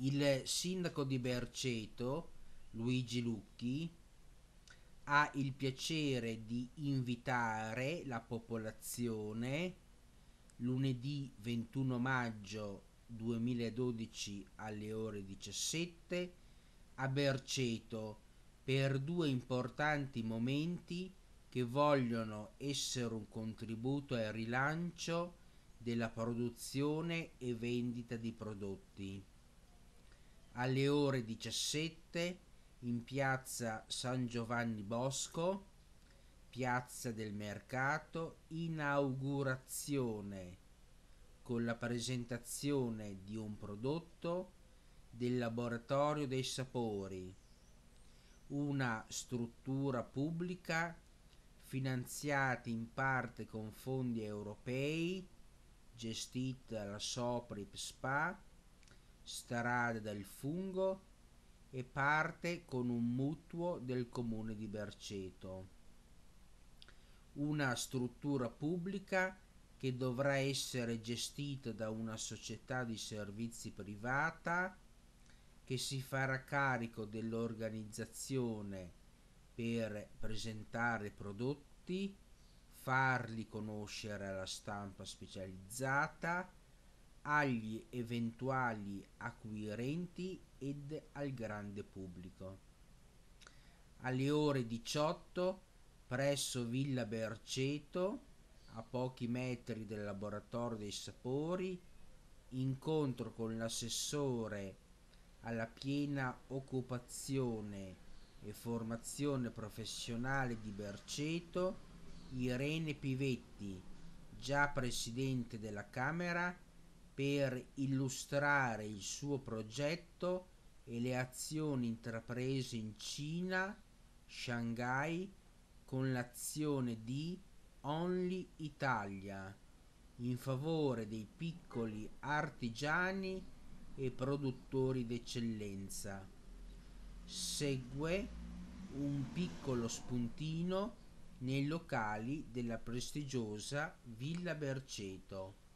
il sindaco di Berceto, Luigi Lucchi, ha il piacere di invitare la popolazione lunedì 21 maggio 2012 alle ore 17 a Berceto per due importanti momenti che vogliono essere un contributo al rilancio della produzione e vendita di prodotti alle ore 17 in piazza San Giovanni Bosco, piazza del mercato, inaugurazione con la presentazione di un prodotto del laboratorio dei sapori, una struttura pubblica finanziata in parte con fondi europei, gestita dalla Soprip SPA strade del fungo e parte con un mutuo del comune di Berceto. Una struttura pubblica che dovrà essere gestita da una società di servizi privata che si farà carico dell'organizzazione per presentare prodotti, farli conoscere alla stampa specializzata agli eventuali acquirenti ed al grande pubblico. Alle ore 18 presso Villa Berceto, a pochi metri del laboratorio dei sapori, incontro con l'assessore alla piena occupazione e formazione professionale di Berceto, Irene Pivetti, già presidente della Camera, per illustrare il suo progetto e le azioni intraprese in Cina, Shanghai, con l'azione di Only Italia in favore dei piccoli artigiani e produttori d'eccellenza. Segue un piccolo spuntino nei locali della prestigiosa Villa Berceto.